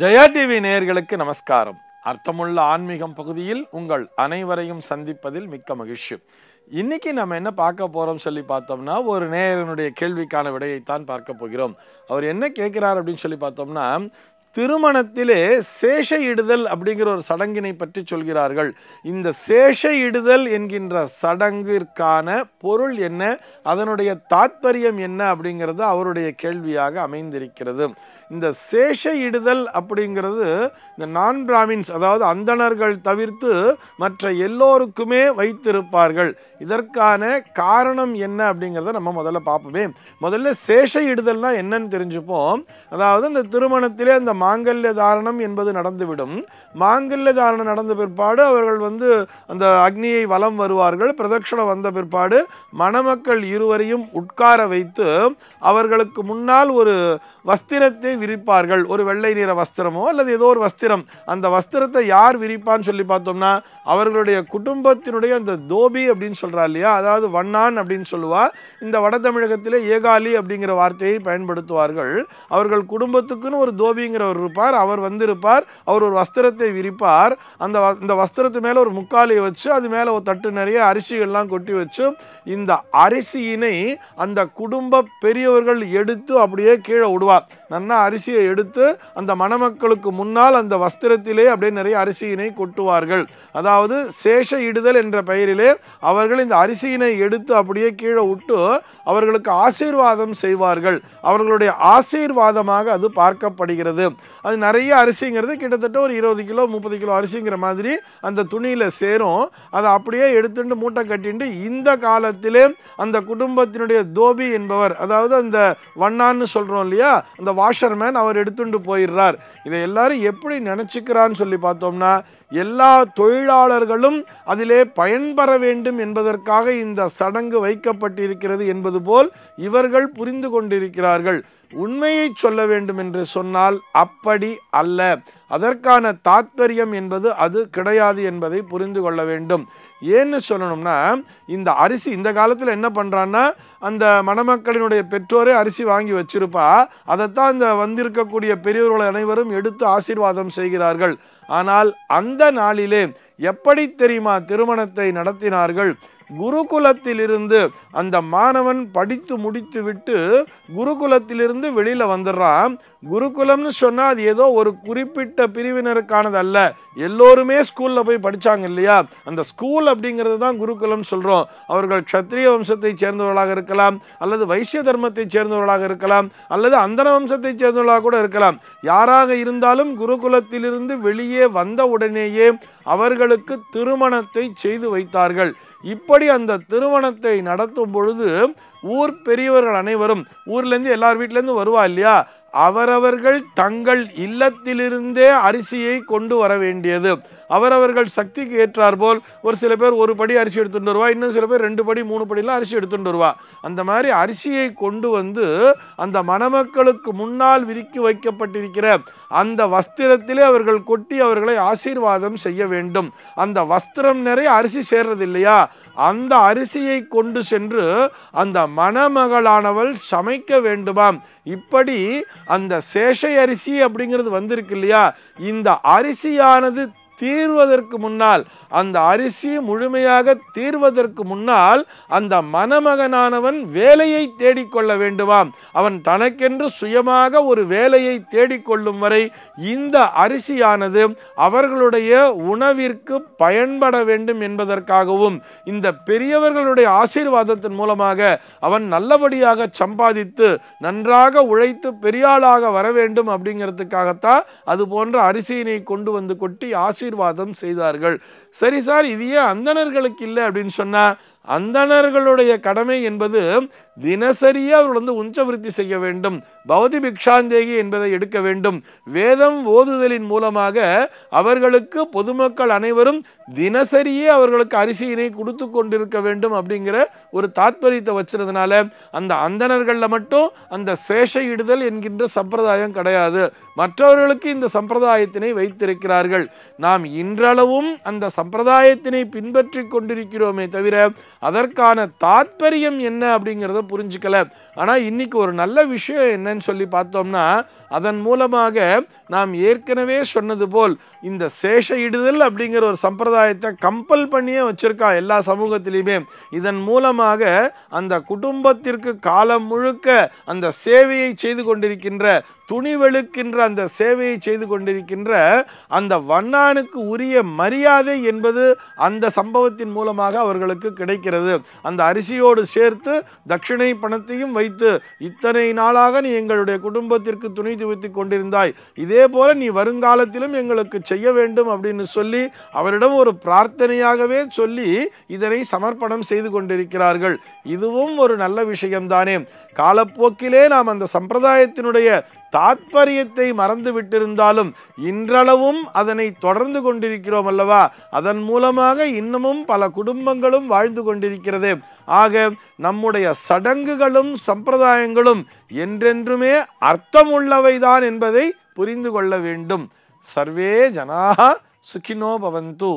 Jaya TV நேயர்களுக்கு நமஸ்காரம் அர்த்தமுள்ள ஆன்மீகம் பகுதியில் உங்கள் அனைவரையும் சந்திப்பதில் மிக்க மகிழ்ச்சி இன்னைக்கு நம்ம என்ன பார்க்க போறோம் சொல்லி பார்த்தோம்னா ஒரு நேயரனுடைய கேள்விக்கான விடையைத்தான் பார்க்க போகிறோம் அவர் என்ன கேட்கிறார் அப்படின்னு சொல்லி பார்த்தோம்னா திருமணத்திலே சேஷ இடுதல் அப்படிங்கிற ஒரு சடங்கினை பற்றி சொல்கிறார்கள் இந்த சேஷ இடுதல் என்கின்ற சடங்கிற்கான பொருள் என்ன அதனுடைய தாத்பரியம் என்ன அப்படிங்கிறது அவருடைய கேள்வியாக அமைந்திருக்கிறது இந்த சேஷ இடுதல் அப்படிங்கிறது இந்த நான் பிராமின்ஸ் அதாவது அந்தணர்கள் தவிர்த்து மற்ற எல்லோருக்குமே வைத்திருப்பார்கள் இதற்கான காரணம் என்ன அப்படிங்கிறத நம்ம முதல்ல பார்ப்போமே முதல்ல சேஷ இடுதல்னா என்னன்னு தெரிஞ்சுப்போம் அதாவது இந்த திருமணத்திலே அந்த மாங்கல்ய தாரணம் என்பது நடந்துவிடும் மாங்கல்ய தாரணம் நடந்த பிற்பாடு அவர்கள் வந்து அந்த அக்னியை வலம் வருவார்கள் பிரதட்சணம் வந்த பிற்பாடு மணமக்கள் இருவரையும் உட்கார வைத்து அவர்களுக்கு முன்னால் ஒரு வஸ்திரத்தை விரிப்பார்கள் ஒரு வெள்ளை நிற வஸ்திரமோ அல்லது ஏதோ ஒரு வஸ்திரம் அந்த வஸ்திரத்தை யார் விரிப்பான்னு சொல்லி பார்த்தோம்னா அவர்களுடைய குடும்பத்தினுடைய அந்த தோபி அப்படின்னு சொல்கிறா இல்லையா அதாவது வண்ணான் அப்படின்னு சொல்லுவா இந்த வட தமிழகத்திலே ஏகாலி அப்படிங்கிற வார்த்தையை பயன்படுத்துவார்கள் அவர்கள் குடும்பத்துக்குன்னு ஒரு தோபிங்கிறவர் இருப்பார் அவர் வந்திருப்பார் அவர் ஒரு வஸ்திரத்தை விரிப்பார் அந்த இந்த வஸ்திரத்து மேலே ஒரு முக்காலியை வச்சு அது மேலே ஒரு தட்டு நிறைய அரிசிகள்லாம் கொட்டி வச்சு இந்த அரிசியினை அந்த குடும்ப பெரியவர்கள் எடுத்து அப்படியே கீழே விடுவார் நன்னா அரிசியை எடுத்து அந்த மணமக்களுக்கு முன்னால் அந்த வஸ்திரத்திலே அப்படியே நிறைய அரிசியினை கொட்டுவார்கள் அதாவது சேஷ இடுதல் என்ற பெயரிலே அவர்கள் இந்த அரிசியினை எடுத்து அப்படியே கீழே விட்டு அவர்களுக்கு ஆசீர்வாதம் செய்வார்கள் அவர்களுடைய ஆசீர்வாதமாக அது பார்க்கப்படுகிறது அது நிறைய அரிசிங்கிறது கிட்டத்தட்ட ஒரு இருபது கிலோ முப்பது கிலோ அரிசிங்கிற மாதிரி அந்த துணியில் சேரும் அதை அப்படியே எடுத்துட்டு மூட்டை கட்டிட்டு இந்த காலத்திலே அந்த குடும்பத்தினுடைய தோபி என்பவர் அதாவது அந்த வண்ணான்னு சொல்கிறோம் இல்லையா அந்த வாஷர் மேன் அவர் எடுத்துட்டு போயிடுறார் இதை எல்லாரும் எப்படி நினச்சிக்கிறான்னு சொல்லி பார்த்தோம்னா எல்லா தொழிலாளர்களும் அதிலே பயன்பெற வேண்டும் என்பதற்காக இந்த சடங்கு வைக்கப்பட்டிருக்கிறது என்பது போல் இவர்கள் புரிந்து கொண்டிருக்கிறார்கள் உண்மையை சொல்ல வேண்டும் என்று சொன்னால் அப்படி அல்ல அதற்கான தாத்பரியம் என்பது அது கிடையாது என்பதை புரிந்து கொள்ள வேண்டும் ஏன்னு சொல்லணும்னா இந்த அரிசி இந்த காலத்தில் என்ன பண்ணுறான்னா அந்த மணமக்களினுடைய பெற்றோரே அரிசி வாங்கி வச்சிருப்பா அதைத்தான் இந்த வந்திருக்கக்கூடிய பெரியவர்கள் அனைவரும் எடுத்து ஆசீர்வாதம் செய்கிறார்கள் ஆனால் அந்த நாளிலே எப்படி தெரியுமா திருமணத்தை நடத்தினார்கள் குருகுலத்திலிருந்து அந்த மாணவன் படித்து முடித்து விட்டு குருகுலத்திலிருந்து வெளியில் வந்துடுறான் குருகுலம்னு சொன்னால் அது ஏதோ ஒரு குறிப்பிட்ட பிரிவினருக்கானது அல்ல எல்லோருமே ஸ்கூலில் போய் படித்தாங்க இல்லையா அந்த ஸ்கூல் அப்படிங்கிறது தான் குருகுலம் சொல்கிறோம் அவர்கள் க்ஷத்ரிய வம்சத்தை சேர்ந்தவர்களாக இருக்கலாம் அல்லது வைசிய தர்மத்தை சேர்ந்தவர்களாக இருக்கலாம் அல்லது அந்தன வம்சத்தை சேர்ந்தவர்களாக கூட இருக்கலாம் யாராக இருந்தாலும் குருகுலத்திலிருந்து வெளியே வந்த உடனேயே அவர்களுக்கு திருமணத்தை செய்து வைத்தார்கள் இப்படி அந்த திருமணத்தை நடத்தும் பொழுது ஊர் பெரியவர்கள் அனைவரும் ஊர்லேருந்து எல்லார் வீட்டிலேருந்து வருவா இல்லையா அவரவர்கள் தங்கள் இல்லத்திலிருந்தே அரிசியை கொண்டு வர வேண்டியது அவரவர்கள் சக்திக்கு ஏற்றாற்போல் ஒரு சில பேர் ஒரு படி அரிசி எடுத்துட்டு வருவா இன்னும் சில பேர் ரெண்டு படி மூணு படிலாம் அரிசி எடுத்துட்டு வருவா அந்த மாதிரி அரிசியை கொண்டு வந்து அந்த மணமக்களுக்கு முன்னால் விரிக்கி வைக்கப்பட்டிருக்கிற அந்த வஸ்திரத்திலே அவர்கள் கொட்டி அவர்களை ஆசீர்வாதம் செய்ய வேண்டும் அந்த வஸ்திரம் நிறைய அரிசி சேர்றது இல்லையா அந்த அரிசியை கொண்டு சென்று அந்த மணமகளானவள் சமைக்க வேண்டுமாம் இப்படி அந்த சேஷை அரிசி அப்படிங்கிறது வந்திருக்கு இல்லையா இந்த அரிசியானது தீர்வதற்கு முன்னால் அந்த அரிசி முழுமையாக தீர்வதற்கு முன்னால் அந்த மணமகனானவன் வேலையை தேடிக்கொள்ள வேண்டுமாம் அவன் தனக்கென்று சுயமாக ஒரு வேலையை தேடிக்கொள்ளும் வரை இந்த அரிசியானது அவர்களுடைய உணவிற்கு பயன்பட வேண்டும் என்பதற்காகவும் இந்த பெரியவர்களுடைய ஆசீர்வாதத்தின் மூலமாக அவன் நல்லபடியாக சம்பாதித்து நன்றாக உழைத்து பெரியாளாக வர வேண்டும் அப்படிங்கிறதுக்காகத்தான் அது போன்ற அரிசியினை கொண்டு வந்து கொட்டி ஆசீர் ஆசீர்வாதம் செய்தார்கள் சரி சார் இது ஏன் அந்தணர்களுக்கு இல்லை அப்படின்னு சொன்னால் அந்தணர்களுடைய கடமை என்பது தினசரியே அவர்கள் வந்து உஞ்சவிருத்தி செய்ய வேண்டும் பௌதி பிக்ஷாந்தேகி என்பதை எடுக்க வேண்டும் வேதம் ஓதுதலின் மூலமாக அவர்களுக்கு பொதுமக்கள் அனைவரும் தினசரியே அவர்களுக்கு அரிசியினை கொடுத்து கொண்டிருக்க வேண்டும் அப்படிங்கிற ஒரு தாற்பயத்தை வச்சிருந்தனால அந்த அந்தணர்களில் மட்டும் அந்த சேஷையிடுதல் என்கின்ற சம்பிரதாயம் கிடையாது மற்றவர்களுக்கு இந்த சம்பிரதாயத்தினை வைத்திருக்கிறார்கள் நாம் இன்றளவும் அந்த சம்பிரதாயத்தினை பின்பற்றி கொண்டிருக்கிறோமே தவிர அதற்கான தாத்பரியம் என்ன அப்படிங்கிறத புரிஞ்சுக்கல ஆனால் இன்றைக்கி ஒரு நல்ல விஷயம் என்னன்னு சொல்லி பார்த்தோம்னா அதன் மூலமாக நாம் ஏற்கனவே சொன்னது போல் இந்த சேஷ இடுதல் அப்படிங்கிற ஒரு சம்பிரதாயத்தை கம்பல் பண்ணியே வச்சுருக்கா எல்லா சமூகத்திலையுமே இதன் மூலமாக அந்த குடும்பத்திற்கு காலம் முழுக்க அந்த சேவையை செய்து கொண்டிருக்கின்ற துணிவெழுக்கின்ற அந்த சேவையை செய்து கொண்டிருக்கின்ற அந்த வண்ணானுக்கு உரிய மரியாதை என்பது அந்த சம்பவத்தின் மூலமாக அவர்களுக்கு கிடைக்கிறது அந்த அரிசியோடு சேர்த்து தட்சிணை பணத்தையும் வைத்து இத்தனை நாளாக நீ எங்களுடைய குடும்பத்திற்கு துணை துவைத்து கொண்டிருந்தாய் இதே போல நீ வருங்காலத்திலும் எங்களுக்கு செய்ய வேண்டும் அப்படின்னு சொல்லி அவரிடம் ஒரு பிரார்த்தனையாகவே சொல்லி இதனை சமர்ப்பணம் செய்து கொண்டிருக்கிறார்கள் இதுவும் ஒரு நல்ல விஷயம்தானே காலப்போக்கிலே நாம் அந்த சம்பிரதாயத்தினுடைய தாத்பரியத்தை மறந்து விட்டிருந்தாலும் இன்றளவும் அதனை தொடர்ந்து கொண்டிருக்கிறோம் அல்லவா அதன் மூலமாக இன்னமும் பல குடும்பங்களும் வாழ்ந்து கொண்டிருக்கிறது ஆக நம்முடைய சடங்குகளும் சம்பிரதாயங்களும் என்றென்றுமே அர்த்தம் உள்ளவைதான் என்பதை புரிந்து கொள்ள வேண்டும் சர்வே ஜனாக சுகினோ பவந்து